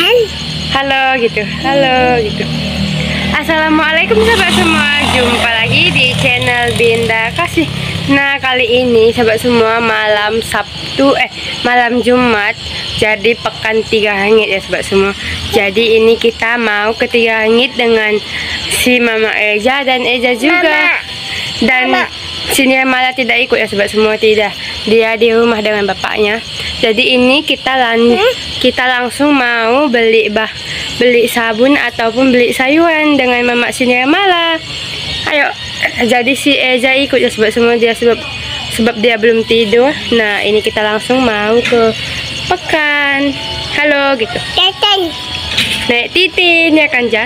hai halo gitu halo gitu Assalamualaikum sahabat semua jumpa lagi di channel Binda Kasih nah kali ini sahabat semua malam Sabtu eh malam Jumat jadi pekan tiga hangit ya sahabat semua jadi ini kita mau ke tiga hangit dengan si Mama Eja dan Eja juga Mama. dan Mama. Sini malah tidak ikut ya sobat semua tidak. Dia di rumah dengan bapaknya. Jadi ini kita lan hmm? kita langsung mau beli bah beli sabun ataupun beli sayuran dengan Mamak Sinira Malah Ayo, jadi si Eza ikut ya sebab semua dia sebab sebab dia belum tidur. Nah, ini kita langsung mau ke pekan. Halo gitu. Titin. Naik titin ya kan, Ja?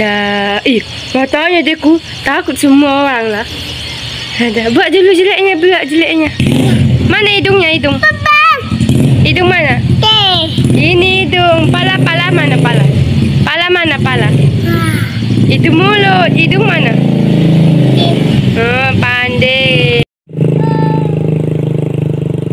Dah, ih, matanya deku takut semua orang lah. Ada, buat dulu jeleknya, buat jeleknya. Mana hidungnya hidung? Papa. Hidung mana? Ini hidung, pala pala mana pala? Pala mana pala? Itu mulut, hidung mana? Hmm, pandai.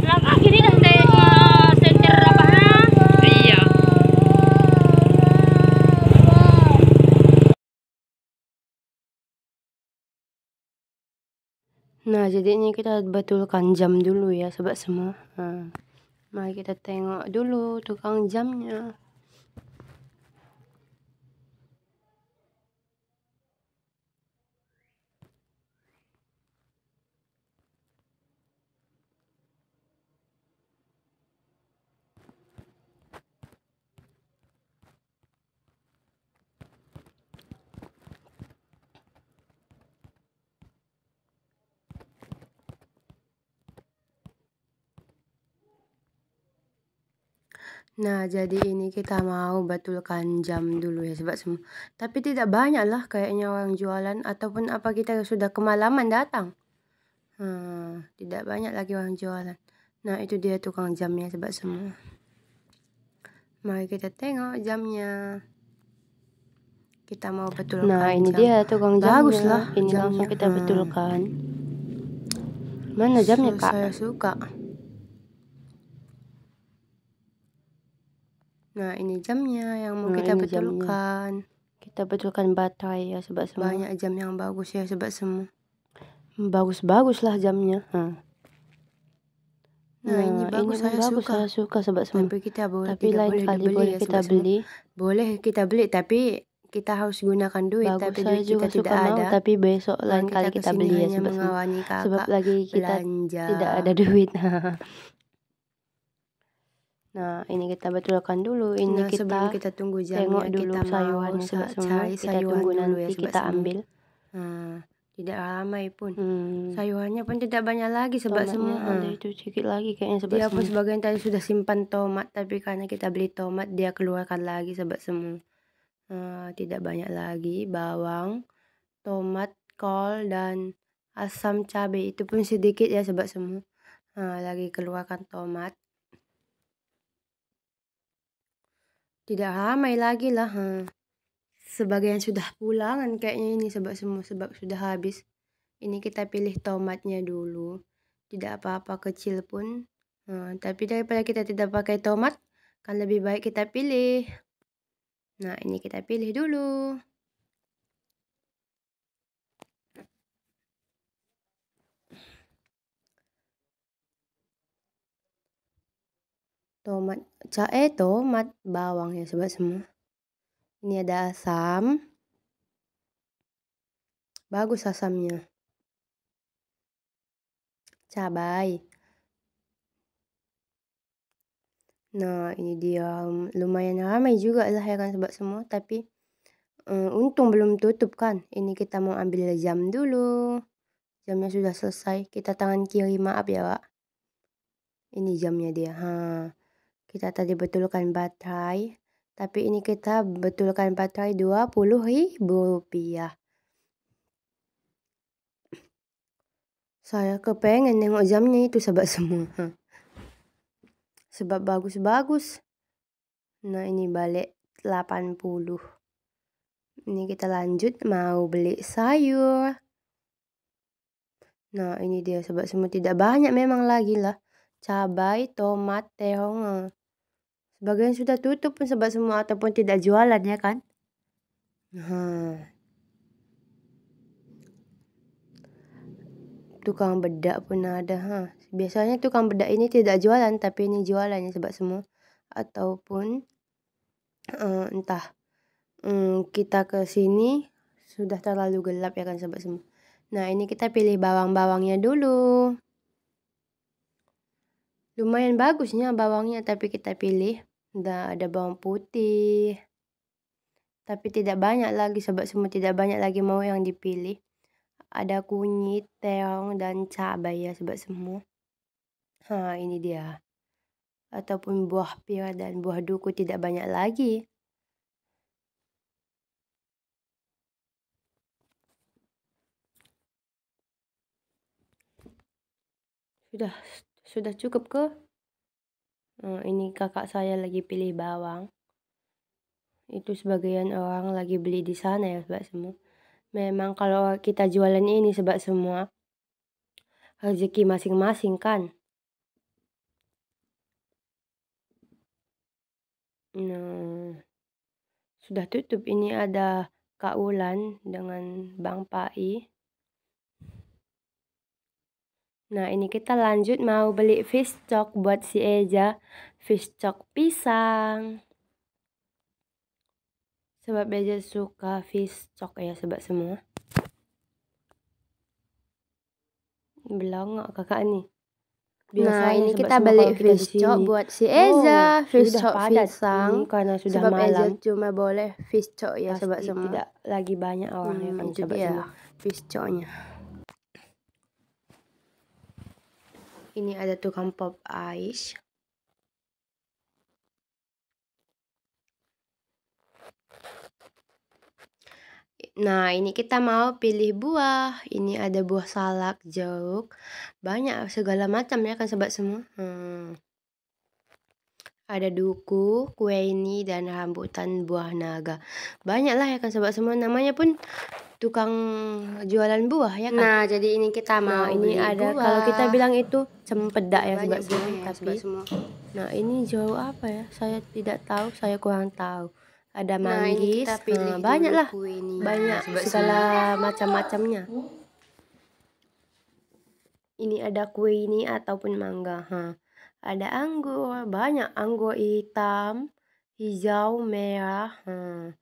Kan eh, iya. Nah, jadi ini kita betulkan jam dulu ya, sobat semua. Hmm. Mari kita tengok dulu tukang jamnya. Nah, jadi ini kita mau betulkan jam dulu ya sebab semua. Tapi tidak banyak lah kayaknya orang jualan ataupun apa kita sudah kemalaman datang. Hmm, tidak banyak lagi orang jualan. Nah, itu dia tukang jamnya sebab semua. Mari kita tengok jamnya. Kita mau betulkan. Nah, ini jam. dia tukang jamnya. Bagus lah. Ini jamnya. langsung kita hmm. betulkan. Hmm. Mana jamnya, Kak? Saya suka. Nah, ini jamnya yang mau Nah, kita betulkan. jamnya. Kita betulkan baterai ya sebab semua. Banyak jam yang bagus ya sebab semua. Bagus-bagus lah jamnya. Hmm. Nah, ini nah, bagus, saya bagus, suka. saya suka sebab semua. Tapi kita boleh Tapi kita lain kali boleh boleh ya kita semua. beli. Boleh kita beli tapi kita harus gunakan duit Bagus tapi saya duit juga kita suka tidak mau ada. tapi besok nah, lain kali kita kita beli ya sebab, Sebab lagi kita belanja. tidak ada duit. Nah, ini kita betulkan dulu. Ini nah, kita, kita tunggu jamnya, tengok dulu kita sayuran semua. Cari kita sayuran tunggu nanti ya, kita ambil. Nah, tidak ramai pun. Hmm. Sayurannya pun tidak banyak lagi sebab semua. Ada nah. itu sedikit lagi kayaknya sebab dia pun sebagian tadi sudah simpan tomat tapi karena kita beli tomat dia keluarkan lagi sebab semua. Uh, tidak banyak lagi bawang, tomat, kol dan asam cabai itu pun sedikit ya sebab semua. Uh, lagi keluarkan tomat Tidak ramai lagi lah. Ha. Eh. yang sudah pulang kan kayaknya ini sebab semua sebab sudah habis. Ini kita pilih tomatnya dulu. Tidak apa-apa kecil pun. Ha, eh, tapi daripada kita tidak pakai tomat, kan lebih baik kita pilih. Nah, ini kita pilih dulu. tomat cae tomat bawang ya sobat semua ini ada asam bagus asamnya cabai nah ini dia um, lumayan ramai juga lah ya kan sobat semua tapi um, untung belum tutup kan ini kita mau ambil jam dulu jamnya sudah selesai kita tangan kiri maaf ya pak ini jamnya dia ha kita tadi betulkan baterai, tapi ini kita betulkan baterai dua puluh ribu rupiah Saya kepengen nengok jamnya itu sahabat semua. Sebab bagus-bagus. Nah ini balik 80. Ini kita lanjut mau beli sayur. Nah ini dia sebab semua tidak banyak memang lagi lah. Cabai, tomat, terong. Bagian sudah tutup pun sebab semua ataupun tidak jualan ya kan? Ha. Hmm. Tukang bedak pun ada ha. Biasanya tukang bedak ini tidak jualan tapi ini jualannya sebab semua ataupun uh, entah um, kita ke sini sudah terlalu gelap ya kan sebab semua. Nah, ini kita pilih bawang-bawangnya dulu. Lumayan bagusnya bawangnya tapi kita pilih Dah ada bawang putih. Tapi tidak banyak lagi sebab semua, tidak banyak lagi mau yang dipilih. Ada kunyit, teong, dan cabai ya sobat semua. Ha, ini dia. Ataupun buah pir dan buah duku tidak banyak lagi. Sudah sudah cukup ke? Eh, ini kakak saya lagi pilih bawang itu sebagian orang lagi beli di sana ya sebab semua memang kalau kita jualan ini sebab semua rezeki masing-masing kan nah sudah tutup ini ada Kak Ulan dengan Bang Pai Nah, ini kita lanjut mau beli fish cok buat si Eja. Fish cok pisang. Sebab Eja suka fish cok ya, sebab semua. Belongok kakak nih. Biasanya nah ini kita beli fish cok buat si oh, Eja oh, fish cok pisang karena sudah sebab malam Eza cuma boleh fish cok ya Pasti sebab semua tidak lagi banyak orang ya hmm, yang coba ya, semua fish coknya ini ada tukang pop ice Nah, ini kita mau pilih buah. Ini ada buah salak, jeruk, banyak segala macam ya kan sobat semua. Hmm. Ada duku, kue ini dan rambutan buah naga. Banyaklah ya kan sobat semua. Namanya pun tukang jualan buah ya kan. Nah, jadi ini kita nah, mau nah, ini ada kalau kita bilang itu cempeda ya sobat semua, ya, tapi semua. Nah, ini jauh apa ya? Saya tidak tahu, saya kurang tahu. Ada nah, manggis, nah, nah, banyak lah. Banyak nah, sobat segala macam-macamnya. Ini ada kue ini ataupun mangga. Ha. Ada anggur, banyak anggur hitam, hijau, merah, ha.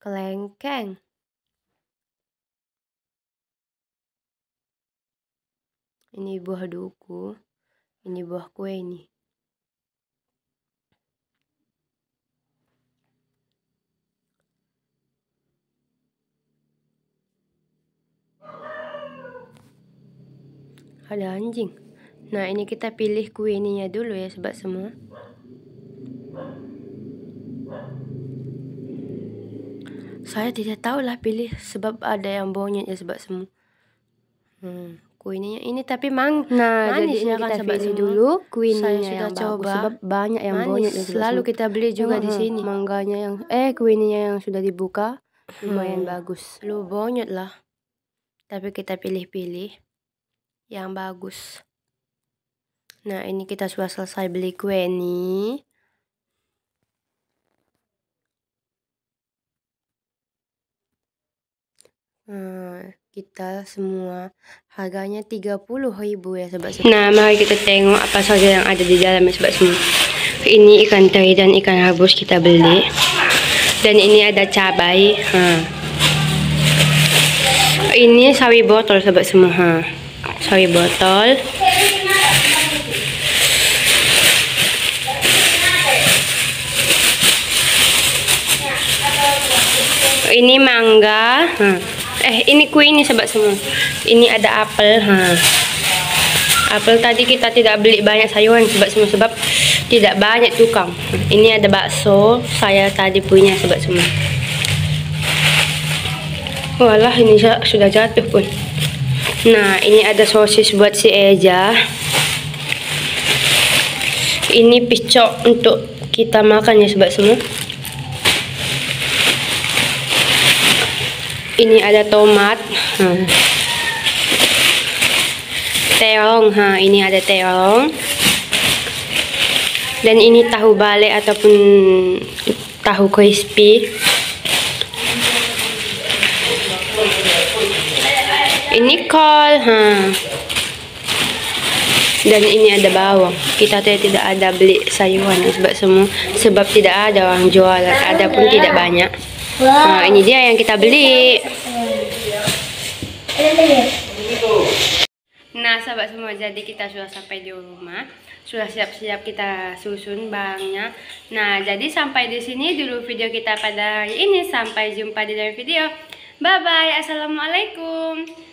kelengkeng Ini buah duku. Ini buah kue ini. Ada anjing. Nah, ini kita pilih kue ininya dulu ya, sobat semua. Saya tidak tahulah pilih sebab ada yang bonyet ya, sobat semua. Hmm kuenya ini tapi mang nah manis jadi ya kan kita dulu kuenya saya sudah yang coba sebab banyak yang manis bonyok selalu kita beli juga hmm, di sini mangganya yang eh kuenya yang sudah dibuka hmm. lumayan bagus lu banyak lah tapi kita pilih-pilih yang bagus nah ini kita sudah selesai beli kue nih hmm kita semua. Harganya 30 ribu ya sobat semua. Nah, mari kita tengok apa saja yang ada di dalamnya sebab semua. Ini ikan teri dan ikan rebus kita beli. Dan ini ada cabai. Ha. Ini sawi botol sobat semua. Ha. Sawi botol. Ini mangga. Ha eh ini kue ini sobat semua ini ada apel ha. apel tadi kita tidak beli banyak sayuran sobat semua sebab tidak banyak tukang ini ada bakso saya tadi punya sobat semua walah ini sudah jatuh pun nah ini ada sosis buat si Eja ini picok untuk kita makan ya sobat semua ini ada tomat hmm. terong ha ini ada terong dan ini tahu balek ataupun tahu crispy ini kol ha dan ini ada bawang kita tidak ada beli sayuran sebab semua sebab tidak ada orang jualan ada pun tidak banyak Nah, ini dia yang kita beli. Nah, sahabat semua, jadi kita sudah sampai di rumah. Sudah siap-siap kita susun barangnya. Nah, jadi sampai di sini dulu video kita pada hari ini. Sampai jumpa di lain video. Bye-bye. Assalamualaikum.